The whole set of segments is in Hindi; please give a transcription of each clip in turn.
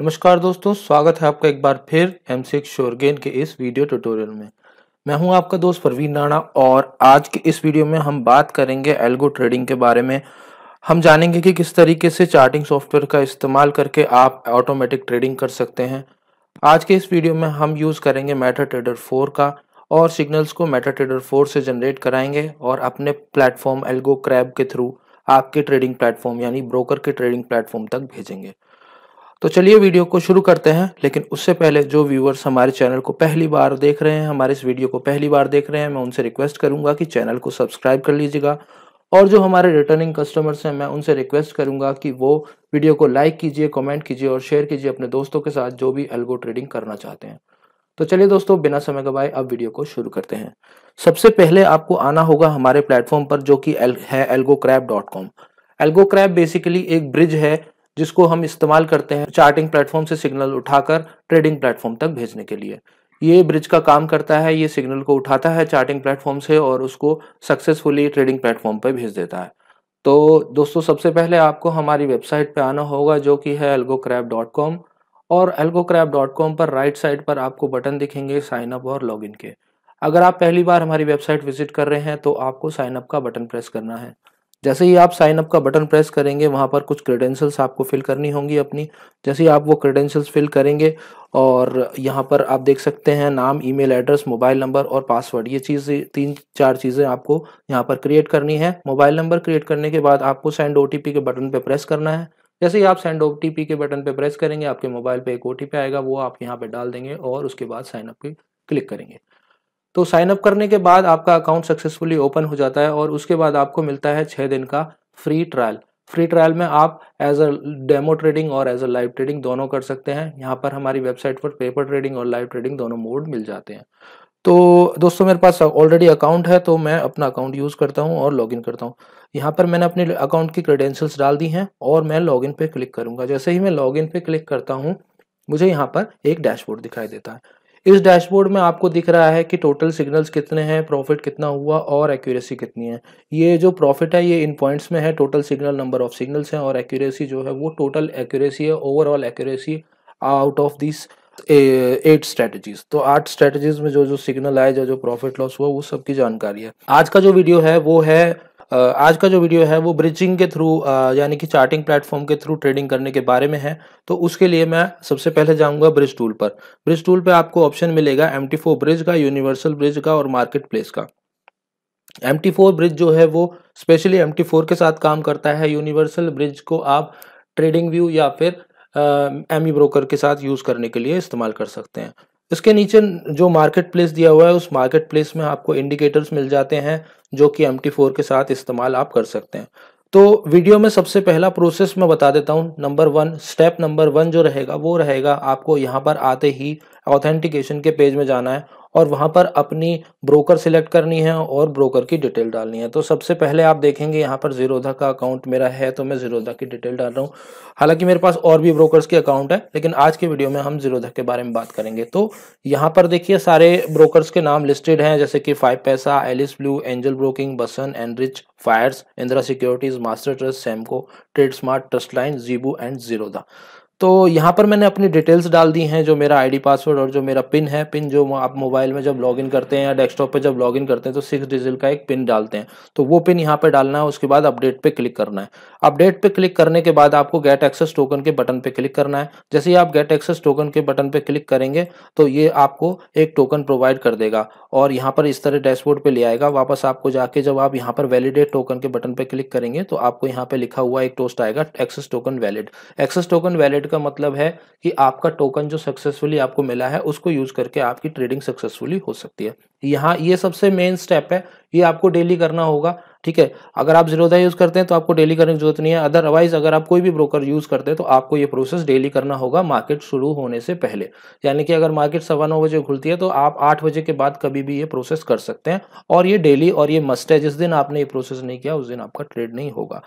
नमस्कार दोस्तों स्वागत है आपका एक बार फिर एम सिक्स शोरगेन के इस वीडियो ट्यूटोरियल में मैं हूं आपका दोस्त परवीन राणा और आज के इस वीडियो में हम बात करेंगे एल्गो ट्रेडिंग के बारे में हम जानेंगे कि किस तरीके से चार्टिंग सॉफ्टवेयर का इस्तेमाल करके आप ऑटोमेटिक ट्रेडिंग कर सकते हैं आज के इस वीडियो में हम यूज़ करेंगे मेटा ट्रेडर फोर का और सिग्नल्स को मेटा ट्रेडर फोर से जनरेट कराएंगे और अपने प्लेटफॉर्म एल्गो क्रैब के थ्रू आपके ट्रेडिंग प्लेटफॉर्म यानी ब्रोकर के ट्रेडिंग प्लेटफॉर्म तक भेजेंगे तो चलिए वीडियो को शुरू करते हैं लेकिन उससे पहले जो व्यूअर्स हमारे चैनल को पहली बार देख रहे हैं हमारे इस वीडियो को पहली बार देख रहे हैं मैं उनसे रिक्वेस्ट करूंगा कि चैनल को सब्सक्राइब कर लीजिएगा और जो हमारे रिटर्निंग कस्टमर्स हैं मैं उनसे रिक्वेस्ट करूंगा कि वो वीडियो को लाइक कीजिए कमेंट कीजिए और शेयर कीजिए अपने दोस्तों के साथ जो भी अलगो ट्रेडिंग करना चाहते हैं तो चलिए दोस्तों बिना समय गवाए अब वीडियो को शुरू करते हैं सबसे पहले आपको आना होगा हमारे प्लेटफॉर्म पर जो कि है algo crab dot com algo crab basically एक ब्रिज है जिसको हम इस्तेमाल करते हैं चार्टिंग प्लेटफॉर्म से सिग्नल उठाकर ट्रेडिंग प्लेटफॉर्म तक भेजने के लिए ये ब्रिज का काम करता है ये सिग्नल को उठाता है चार्टिंग प्लेटफॉर्म से और उसको सक्सेसफुली ट्रेडिंग प्लेटफॉर्म पर भेज देता है तो दोस्तों सबसे पहले आपको हमारी वेबसाइट पर आना होगा जो कि है एल्गोक्रैप डॉट कॉम और एल्गोक्रैप डॉट कॉम पर राइट साइड पर आपको बटन दिखेंगे साइन अप और लॉग के अगर आप पहली बार हमारी वेबसाइट विजिट कर रहे हैं तो आपको साइनअप का बटन प्रेस करना है जैसे ही आप साइन अप का बटन प्रेस करेंगे वहाँ पर कुछ क्रेडेंशियल्स आपको फिल करनी होंगी अपनी जैसे ही आप वो क्रेडेंशियल्स फिल करेंगे और यहाँ पर आप देख सकते हैं नाम ईमेल एड्रेस मोबाइल नंबर और पासवर्ड ये चीज़ें तीन चार चीज़ें आपको यहाँ पर क्रिएट करनी है मोबाइल नंबर क्रिएट करने के बाद आपको सेंड ओ के बटन पर प्रेस करना है जैसे ही आप सेंड ओ के बटन पर प्रेस करेंगे आपके मोबाइल पर एक ओ आएगा वो आप यहाँ पर डाल देंगे और उसके बाद साइनअप पर क्लिक करेंगे तो साइन अप करने के बाद आपका अकाउंट सक्सेसफुली ओपन हो जाता है और उसके बाद आपको मिलता है छः दिन का फ्री ट्रायल फ्री ट्रायल में आप एज अ डेमो ट्रेडिंग और एज अ लाइव ट्रेडिंग दोनों कर सकते हैं यहाँ पर हमारी वेबसाइट पर पेपर ट्रेडिंग और लाइव ट्रेडिंग दोनों मोड मिल जाते हैं तो दोस्तों मेरे पास ऑलरेडी अकाउंट है तो मैं अपना अकाउंट यूज़ करता हूँ और लॉगिन करता हूँ यहाँ पर मैंने अपने अकाउंट की क्रेडेंशियल्स डाल दी हैं और मैं लॉगिन पे क्लिक करूँगा जैसे ही मैं लॉगिन पे क्लिक करता हूँ मुझे यहाँ पर एक डैशबोर्ड दिखाई देता है इस डैशबोर्ड में आपको दिख रहा है कि टोटल सिग्नल्स कितने हैं प्रॉफिट कितना हुआ और एक्यूरेसी कितनी है ये जो प्रॉफिट है ये इन पॉइंट्स में है total signal number of signals हैं और एक्यूरेसी जो है वो टोटल एक्यूरेसी है overall accuracy out of this eight strategies तो आठ स्ट्रेटजीज में जो जो सिग्नल आए जो जो प्रॉफिट लॉस हुआ वो सबकी जानकारी है आज का जो वीडियो है वो है आज का जो वीडियो है वो ब्रिजिंग के थ्रू यानी कि चार्टिंग प्लेटफॉर्म के थ्रू ट्रेडिंग करने के बारे में है तो उसके लिए मैं सबसे पहले जाऊंगा ब्रिज टूल पर ब्रिज टूल पे आपको ऑप्शन मिलेगा एम ब्रिज का यूनिवर्सल ब्रिज का और मार्केट प्लेस का एम ब्रिज जो है वो स्पेशली एम के साथ काम करता है यूनिवर्सल ब्रिज को आप ट्रेडिंग व्यू या फिर एम ब्रोकर e के साथ यूज़ करने के लिए इस्तेमाल कर सकते हैं इसके नीचे जो मार्केट प्लेस दिया हुआ है उस मार्केट प्लेस में आपको इंडिकेटर्स मिल जाते हैं जो कि एम के साथ इस्तेमाल आप कर सकते हैं तो वीडियो में सबसे पहला प्रोसेस मैं बता देता हूं number one step number one जो रहेगा वो रहेगा आपको यहाँ पर आते ही ऑथेंटिकेशन के पेज में जाना है और वहाँ पर अपनी ब्रोकर सिलेक्ट करनी है और ब्रोकर की डिटेल डालनी है तो सबसे पहले आप देखेंगे यहाँ पर जीरोधा का अकाउंट मेरा है तो मैं जीरोधा की डिटेल डाल रहा हूँ हालांकि मेरे पास और भी ब्रोकर्स के अकाउंट है लेकिन आज की वीडियो में हम जीरोधा के बारे में बात करेंगे तो यहाँ पर देखिए सारे ब्रोकर्स के नाम लिस्टेड हैं जैसे कि five paisa Alice Blue Angel Broking Basan Enrich Fyers Indira Securities Master Trust Samco Trade Smart Trust Line Zebu and Zerodha तो यहाँ पर मैंने अपनी डिटेल्स डाल दी हैं जो मेरा आईडी पासवर्ड और जो मेरा पिन है पिन जो आप मोबाइल में जब लॉगिन करते हैं या डेस्कटॉप पे जब लॉगिन करते हैं तो सिक्स डिजिट का एक पिन डालते हैं तो वो पिन यहाँ पे डालना है उसके बाद अपडेट पे क्लिक करना है अपडेट पे क्लिक करने के बाद आपको गेट एक्सेस टोकन के बटन पे क्लिक करना है जैसे ही आप गेट एक्सेस टोकन के बटन पे क्लिक करेंगे तो ये आपको एक टोकन प्रोवाइड कर देगा और यहाँ पर इस तरह डैशबोर्ड पर ले आएगा वापस आपको जाके जब आप यहाँ पर वैलिडेट टोकन के बटन पर क्लिक करेंगे तो आपको यहाँ पे लिखा हुआ एक टोस्ट आएगा access token valid access token valid wallet का मतलब है कि आपका टोकन जो सक्सेसफुली आपको मिला है उसको यूज करके आपकी ट्रेडिंग सक्सेसफुली हो सकती है यहाँ ये सबसे मेन स्टेप है ये आपको डेली करना होगा ठीक है अगर आप जीरोधा यूज करते हैं तो आपको डेली करने की जरूरत नहीं है अदरवाइज अगर आप कोई भी ब्रोकर यूज करते हैं तो आपको ये प्रोसेस डेली करना होगा मार्केट शुरू होने से पहले यानी कि अगर मार्केट सवा नौ बजे खुलती है तो आप आठ बजे के बाद कभी भी ये प्रोसेस कर सकते हैं और ये डेली और ये मस्ट है जिस दिन आपने ये प्रोसेस नहीं किया उस दिन आपका ट्रेड नहीं होगा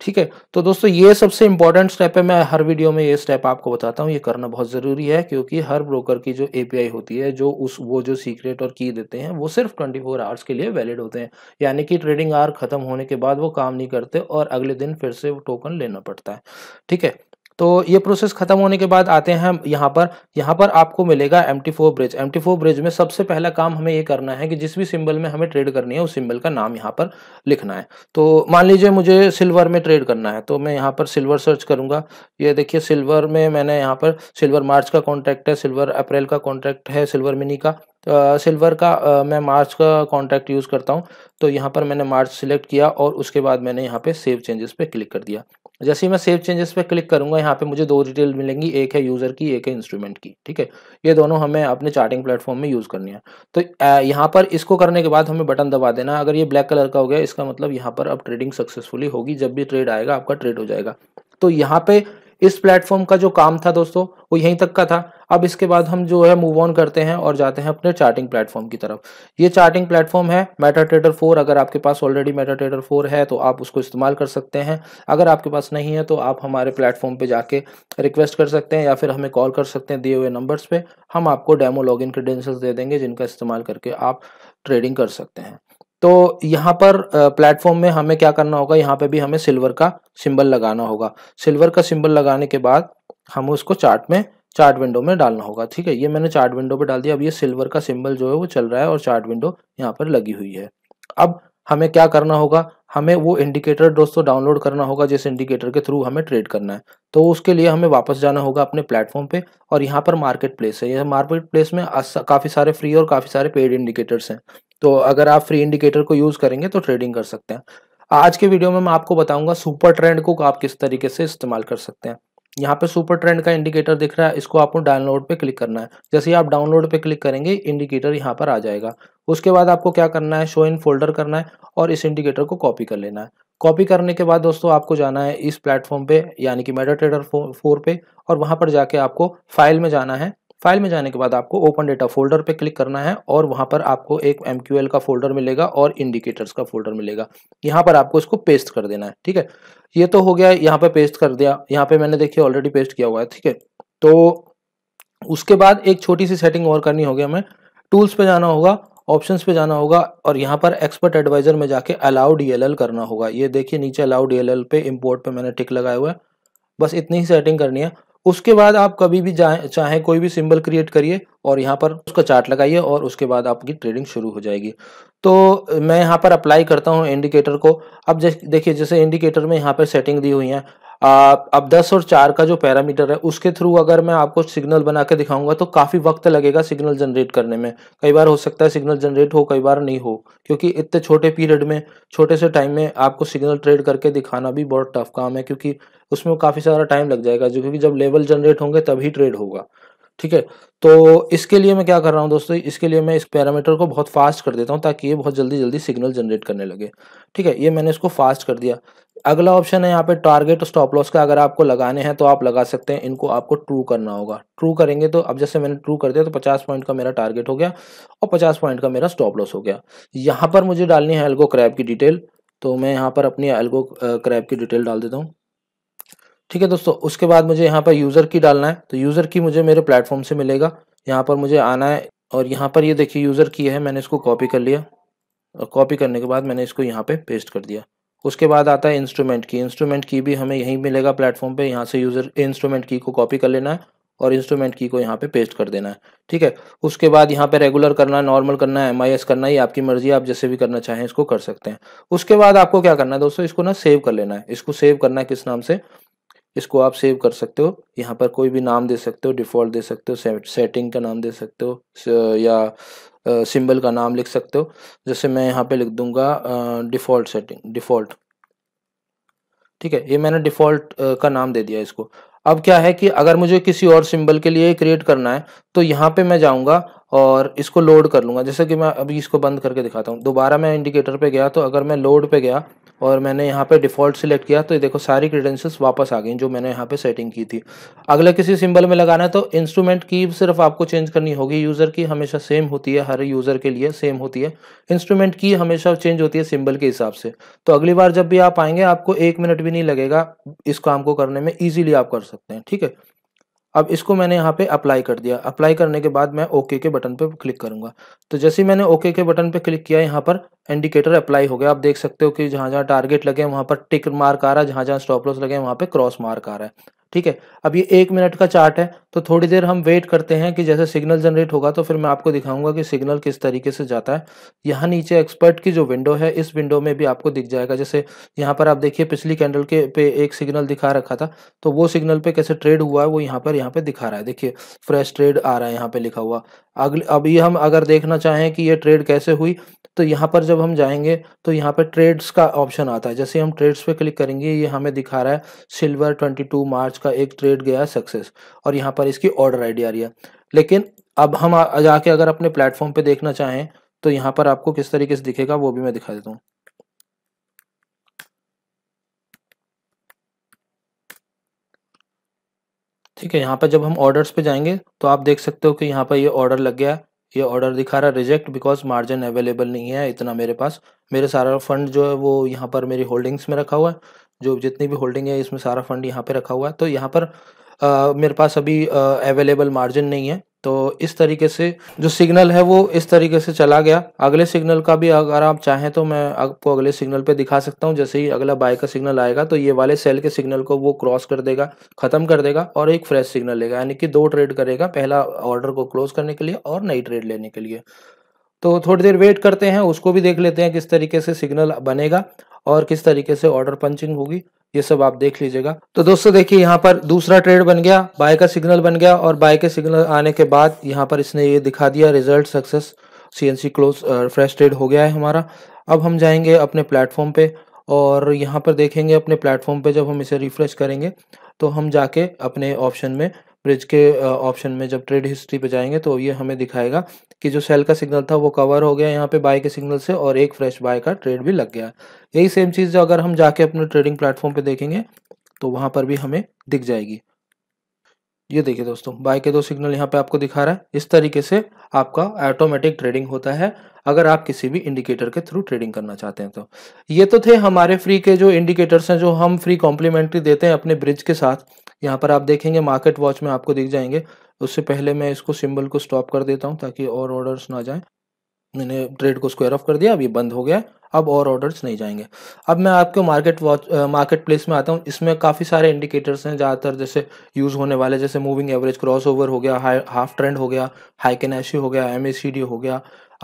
ठीक है तो दोस्तों ये सबसे इंपॉर्टेंट स्टेप है मैं हर वीडियो में ये स्टेप आपको बताता हूँ ये करना बहुत ज़रूरी है क्योंकि हर ब्रोकर की जो एपीआई होती है जो उस वो जो सीक्रेट और की देते हैं वो सिर्फ 24 फोर आवर्स के लिए वैलिड होते हैं यानी कि ट्रेडिंग आवर खत्म होने के बाद वो काम नहीं करते और अगले दिन फिर से वो टोकन लेना पड़ता है ठीक है तो ये प्रोसेस खत्म होने के बाद आते हैं यहाँ पर यहाँ पर आपको मिलेगा M T four bridge M T four bridge में सबसे पहला काम हमें ये करना है कि जिस भी सिंबल में हमें ट्रेड करनी है उस सिंबल का नाम यहाँ पर लिखना है तो मान लीजिए मुझे सिल्वर में ट्रेड करना है तो मैं यहाँ पर सिल्वर सर्च करूंगा ये देखिए सिल्वर में मैंने यहाँ पर सिल्वर मार्च का कॉन्ट्रैक्ट है सिल्वर अप्रैल का कॉन्ट्रैक्ट है सिल्वर मिनी का सिल्वर का मैं मार्च का कॉन्ट्रैक्ट यूज़ करता हूँ तो यहाँ पर मैंने मार्च सिलेक्ट किया और उसके बाद मैंने यहाँ पे सेव चेंजेस पे क्लिक कर दिया जैसे ही मैं सेव चेंजेस पे क्लिक करूंगा यहाँ पे मुझे दो डिटेल मिलेंगी एक है यूज़र की एक है इंस्ट्रूमेंट की ठीक है ये दोनों हमें अपने चार्टिंग प्लेटफॉर्म में यूज़ करनी है तो यहाँ पर इसको करने के बाद हमें बटन दबा देना अगर ये ब्लैक कलर का हो गया इसका मतलब यहाँ पर अब ट्रेडिंग सक्सेसफुली होगी जब भी ट्रेड आएगा आपका ट्रेड हो जाएगा तो यहाँ पे इस प्लेटफॉर्म का जो काम था दोस्तों वो यहीं तक का था अब इसके बाद हम जो है मूव ऑन करते हैं और जाते हैं अपने चार्टिंग प्लेटफॉर्म की तरफ ये चार्टिंग प्लेटफॉर्म है मेटा ट्रेडर फोर अगर आपके पास ऑलरेडी मेटा ट्रेडर फोर है तो आप उसको इस्तेमाल कर सकते हैं अगर आपके पास नहीं है तो आप हमारे प्लेटफॉर्म पे जाके रिक्वेस्ट कर सकते हैं या फिर हमें कॉल कर सकते हैं दिए हुए नंबर्स पे हम आपको डेमो लॉग इन दे देंगे जिनका इस्तेमाल करके आप ट्रेडिंग कर सकते हैं तो यहाँ पर प्लेटफॉर्म में हमें क्या करना होगा यहाँ पे भी हमें सिल्वर का सिंबल लगाना होगा सिल्वर का सिंबल लगाने के बाद हमें उसको चार्ट में चार्ट विंडो में डालना होगा ठीक है ये मैंने चार्ट विंडो पे डाल दिया अब ये सिल्वर का सिंबल जो है वो चल रहा है और चार्ट विंडो यहाँ पर लगी हुई है अब हमें क्या करना होगा हमें वो इंडिकेटर दोस्तों डाउनलोड करना होगा जिस इंडिकेटर के थ्रू हमें ट्रेड करना है तो उसके लिए हमें वापस जाना होगा अपने प्लेटफॉर्म पे और यहाँ पर मार्केट प्लेस है यह मार्केट प्लेस में काफ़ी सारे फ्री और काफ़ी सारे पेड इंडिकेटर्स हैं तो अगर आप फ्री इंडिकेटर को यूज करेंगे तो ट्रेडिंग कर सकते हैं आज के वीडियो में मैं आपको बताऊंगा सुपर ट्रेंड को आप किस तरीके से इस्तेमाल कर सकते हैं यहाँ पे सुपर ट्रेंड का इंडिकेटर दिख रहा है इसको आपको डाउनलोड पे क्लिक करना है जैसे आप डाउनलोड पे क्लिक करेंगे इंडिकेटर यहाँ पर आ जाएगा उसके बाद आपको क्या करना है शो इन फोल्डर करना है और इस इंडिकेटर को कॉपी कर लेना है कॉपी करने के बाद दोस्तों आपको जाना है इस प्लेटफॉर्म पे यानी कि मेडा ट्रेडर फोर पे और वहाँ पर जाके आपको फाइल में जाना है फाइल में जाने के बाद आपको ओपन डेटा फोल्डर पे क्लिक करना है और वहां पर आपको एक एम का फोल्डर मिलेगा और इंडिकेटर्स का फोल्डर मिलेगा यहाँ पर आपको इसको पेस्ट कर देना है ठीक है ये तो हो गया यहाँ पर पेस्ट कर दिया यहाँ पे मैंने देखिए ऑलरेडी पेस्ट किया हुआ है ठीक है तो उसके बाद एक छोटी सी सेटिंग और करनी होगी हमें टूल्स पे जाना होगा ऑप्शंस पे जाना होगा और यहाँ पर एक्सपर्ट एडवाइजर में जाके अलाउ डी करना होगा ये देखिए नीचे अलाउ डी पे इम्पोर्ट पे मैंने टिक लगाया हुआ है बस इतनी ही सेटिंग करनी है उसके बाद आप कभी भी चाहे कोई भी सिंबल क्रिएट करिए और यहाँ पर उसका चार्ट लगाइए और उसके बाद आपकी ट्रेडिंग शुरू हो जाएगी तो मैं यहाँ पर अप्लाई करता हूँ इंडिकेटर को अब देखिए जैसे इंडिकेटर में यहाँ पर सेटिंग दी हुई है अब 10 और 4 का जो पैरामीटर है उसके थ्रू अगर मैं आपको सिग्नल बना के दिखाऊंगा तो काफ़ी वक्त लगेगा सिग्नल जनरेट करने में कई बार हो सकता है सिग्नल जनरेट हो कई बार नहीं हो क्योंकि इतने छोटे पीरियड में छोटे से टाइम में आपको सिग्नल ट्रेड करके दिखाना भी बहुत टफ काम है क्योंकि उसमें काफ़ी सारा टाइम लग जाएगा क्योंकि जब लेवल जनरेट होंगे तभी ट्रेड होगा ठीक है तो इसके लिए मैं क्या कर रहा हूँ दोस्तों इसके लिए मैं इस पैरामीटर को बहुत फास्ट कर देता हूँ ताकि ये बहुत जल्दी जल्दी सिग्नल जनरेट करने लगे ठीक है ये मैंने इसको फास्ट कर दिया अगला ऑप्शन है यहाँ पे टारगेट स्टॉप लॉस का अगर आपको लगाने हैं तो आप लगा सकते हैं इनको आपको ट्रू करना होगा ट्रू करेंगे तो अब जैसे मैंने ट्रू कर दिया तो 50 पॉइंट का मेरा टारगेट हो गया और 50 पॉइंट का मेरा स्टॉप लॉस हो गया यहाँ पर मुझे डालनी है एल्गो क्रैब की डिटेल तो मैं यहाँ पर अपनी एल्गो क्रैब की डिटेल डाल देता हूँ ठीक है दोस्तों उसके बाद मुझे यहाँ पर यूज़र की डालना है तो यूज़र की मुझे मेरे प्लेटफॉर्म से मिलेगा यहाँ पर मुझे आना है और यहाँ पर ये देखिए यूज़र की है मैंने इसको कॉपी कर लिया और कॉपी करने के बाद मैंने इसको यहाँ पे पेस्ट कर दिया उसके बाद आता है इंस्ट्रूमेंट की इंस्ट्रूमेंट की भी हमें यहीं मिलेगा प्लेटफॉर्म पे यहाँ से यूज़र इंस्ट्रूमेंट की को कॉपी कर लेना है और इंस्ट्रूमेंट की को यहाँ पे पेस्ट कर देना है ठीक है उसके बाद यहाँ पे रेगुलर करना है नॉर्मल करना है एम करना है आपकी मर्जी आप जैसे भी करना चाहें इसको कर सकते हैं उसके बाद आपको क्या करना है दोस्तों इसको ना सेव कर लेना है इसको सेव करना है किस नाम से इसको आप सेव कर सकते हो यहाँ पर कोई भी नाम दे सकते हो डिफ़ॉल्ट दे सकते हो सेटिंग का नाम दे सकते हो या सिंबल का नाम लिख सकते हो जैसे मैं यहाँ पे लिख दूंगा डिफ़ॉल्ट सेटिंग डिफ़ॉल्ट ठीक है ये मैंने डिफ़ॉल्ट का नाम दे दिया इसको अब क्या है कि अगर मुझे किसी और सिंबल के लिए क्रिएट करना है तो यहाँ पे मैं जाऊँगा और इसको लोड कर लूँगा जैसे कि मैं अभी इसको बंद करके दिखाता हूँ दोबारा मैं इंडिकेटर पे गया तो अगर मैं लोड पे गया और मैंने यहाँ पे डिफ़ॉल्ट सिलेक्ट किया तो ये देखो सारी क्रीडेंशियल्स वापस आ गई जो मैंने यहाँ पे सेटिंग की थी अगले किसी सिंबल में लगाना है तो इंस्ट्रूमेंट की सिर्फ आपको चेंज करनी होगी यूज़र की हमेशा सेम होती है हर यूज़र के लिए सेम होती है इंस्ट्रूमेंट की हमेशा चेंज होती है सिंबल के हिसाब से तो अगली बार जब भी आप आएंगे आपको एक मिनट भी नहीं लगेगा इस काम को करने में ईजिली आप कर सकते हैं ठीक है अब इसको मैंने यहाँ पे अप्लाई कर दिया अप्लाई करने के बाद मैं ओके के बटन पे क्लिक करूँगा तो जैसे मैंने ओके के बटन पे क्लिक किया यहाँ पर इंडिकेटर अप्लाई हो गया आप देख सकते हो कि जहाँ जहाँ टारगेट लगे वहाँ पर टिक मार्क आ रहा है जहाँ जहाँ स्टॉप लॉस लगे वहाँ पे क्रॉस मार्क आ रहा है ठीक है अब ये एक मिनट का चार्ट है तो थोड़ी देर हम वेट करते हैं कि जैसे सिग्नल जनरेट होगा तो फिर मैं आपको दिखाऊंगा कि सिग्नल किस तरीके से जाता है यहाँ नीचे एक्सपर्ट की जो विंडो है इस विंडो में भी आपको दिख जाएगा जैसे यहाँ पर आप देखिए पिछली कैंडल के पे एक सिग्नल दिखा रखा था तो वो सिग्नल पे कैसे ट्रेड हुआ है वो यहाँ पर यहाँ पे दिखा रहा है देखिए फ्रेश ट्रेड आ रहा है यहाँ पे लिखा हुआ अगले अभी हम अगर देखना चाहें कि ये ट्रेड कैसे हुई तो यहाँ पर जब हम जाएंगे तो यहाँ पर ट्रेड्स का ऑप्शन आता है जैसे हम ट्रेड्स पे क्लिक करेंगे ये हमें दिखा रहा है सिल्वर 22 मार्च का एक ट्रेड गया सक्सेस और यहाँ पर इसकी ऑर्डर आईडी आ रही है लेकिन अब हम जाके अगर अपने प्लेटफॉर्म पर देखना चाहें तो यहाँ पर आपको किस तरीके से दिखेगा वो भी मैं दिखा देता हूँ ठीक है यहाँ पर जब हम ऑर्डर्स पे जाएंगे तो आप देख सकते हो कि यहाँ पर ये ऑर्डर लग गया ये ऑर्डर दिखा रहा है रिजेक्ट बिकॉज मार्जिन अवेलेबल नहीं है इतना मेरे पास मेरे सारा फंड जो है वो यहाँ पर मेरी होल्डिंग्स में रखा हुआ है जो जितनी भी होल्डिंग है इसमें सारा फंड यहाँ पे रखा हुआ है तो यहाँ पर आ, मेरे पास अभी अवेलेबल मार्जिन नहीं है तो इस तरीके से जो सिग्नल है वो इस तरीके से चला गया अगले सिग्नल का भी अगर आप चाहें तो मैं आपको अगले सिग्नल पे दिखा सकता हूँ जैसे ही अगला बाय का सिग्नल आएगा तो ये वाले सेल के सिग्नल को वो क्रॉस कर देगा ख़त्म कर देगा और एक फ्रेश सिग्नल लेगा यानी कि दो ट्रेड करेगा पहला ऑर्डर को क्लोज करने के लिए और नई ट्रेड लेने के लिए तो थोड़ी देर वेट करते हैं उसको भी देख लेते हैं किस तरीके से सिग्नल बनेगा और किस तरीके से ऑर्डर पंचिंग होगी ये सब आप देख लीजिएगा तो दोस्तों देखिए यहाँ पर दूसरा ट्रेड बन गया बाय का सिग्नल बन गया और बाय के सिग्नल आने के बाद यहाँ पर इसने ये दिखा दिया result success see close fresh trade हो गया है हमारा अब हम जाएंगे अपने प्लेटफॉर्म पे और यहाँ पर देखेंगे अपने प्लेटफॉर्म पे जब हम इसे रिफ्रेश करेंगे तो हम जाके अपने ऑप्शन में ब्रिज के ऑप्शन में जब ट्रेड हिस्ट्री पे जाएंगे तो ये हमें दिखाएगा कि जो सेल का सिग्नल था वो कवर हो गया यहाँ पे बाय के सिग्नल से और एक फ्रेश बाय का ट्रेड भी लग गया यही सेम चीज़ जो अगर हम जाके अपने ट्रेडिंग प्लेटफॉर्म पे देखेंगे तो वहां पर भी हमें दिख जाएगी ये देखिए दोस्तों बाय के दो सिग्नल यहाँ पे आपको दिखा रहा है इस तरीके से आपका ऑटोमेटिक ट्रेडिंग होता है अगर आप किसी भी इंडिकेटर के थ्रू ट्रेडिंग करना चाहते हैं तो ये तो थे हमारे फ्री के जो इंडिकेटर्स हैं जो हम फ्री कॉम्प्लीमेंट्री देते हैं अपने ब्रिज के साथ यहाँ पर आप देखेंगे मार्केट वॉच में आपको दिख जाएंगे उससे पहले मैं इसको सिंबल को स्टॉप कर देता हूँ ताकि और ऑर्डर्स ना जाएं मैंने ट्रेड को स्क्वायर ऑफ कर दिया अब ये बंद हो गया अब और ऑर्डर्स नहीं जाएंगे अब मैं आपको मार्केट वॉच मार्केट प्लेस में आता हूँ इसमें काफ़ी सारे इंडिकेटर्स हैं ज़्यादातर जैसे यूज़ होने वाले जैसे मूविंग एवरेज क्रॉस ओवर हो गया हाफ ट्रेंड हो गया हाई कैनैशी हो गया एम हो गया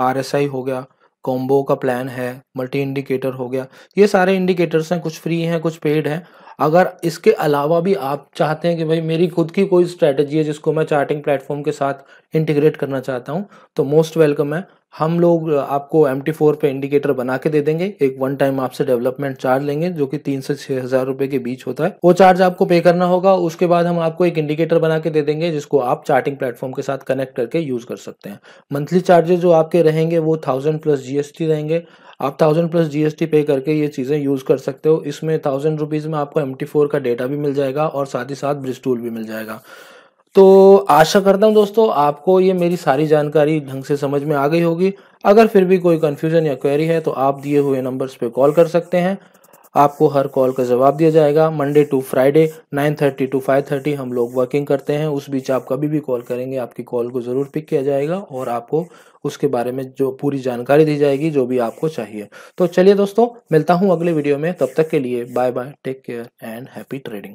आर हो गया कॉम्बो का प्लान है मल्टी इंडिकेटर हो गया ये सारे इंडिकेटर्स हैं कुछ फ्री हैं कुछ पेड हैं अगर इसके अलावा भी आप चाहते हैं कि भाई मेरी खुद की कोई स्ट्रैटेजी है जिसको मैं चार्टिंग प्लेटफॉर्म के साथ इंटीग्रेट करना चाहता हूं तो मोस्ट वेलकम है हम लोग आपको एम टी फोर पर इंडिकेटर बना के दे देंगे एक वन टाइम आपसे डेवलपमेंट चार्ज लेंगे जो कि तीन से छह हजार रुपए के बीच होता है वो चार्ज आपको पे करना होगा उसके बाद हम आपको एक इंडिकेटर बना के दे देंगे जिसको आप चार्टिंग प्लेटफॉर्म के साथ कनेक्ट करके यूज कर सकते हैं मंथली चार्जेस जो आपके रहेंगे वो थाउजेंड प्लस जीएसटी रहेंगे आप थाउजेंड प्लस जीएसटी पे करके ये चीज़ें यूज़ कर सकते हो इसमें थाउजेंड रुपीज़ में आपको एम फोर का डेटा भी मिल जाएगा और साथ ही साथ ब्रिज टूल भी मिल जाएगा तो आशा करता हूँ दोस्तों आपको ये मेरी सारी जानकारी ढंग से समझ में आ गई होगी अगर फिर भी कोई कन्फ्यूज़न या क्वेरी है तो आप दिए हुए नंबर्स पे कॉल कर सकते हैं आपको हर कॉल का जवाब दिया जाएगा मंडे टू फ्राइडे 9:30 टू 5:30 हम लोग वर्किंग करते हैं उस बीच आप कभी भी कॉल करेंगे आपकी कॉल को ज़रूर पिक किया जाएगा और आपको उसके बारे में जो पूरी जानकारी दी जाएगी जो भी आपको चाहिए तो चलिए दोस्तों मिलता हूँ अगले वीडियो में तब तक के लिए bye bye take care and happy trading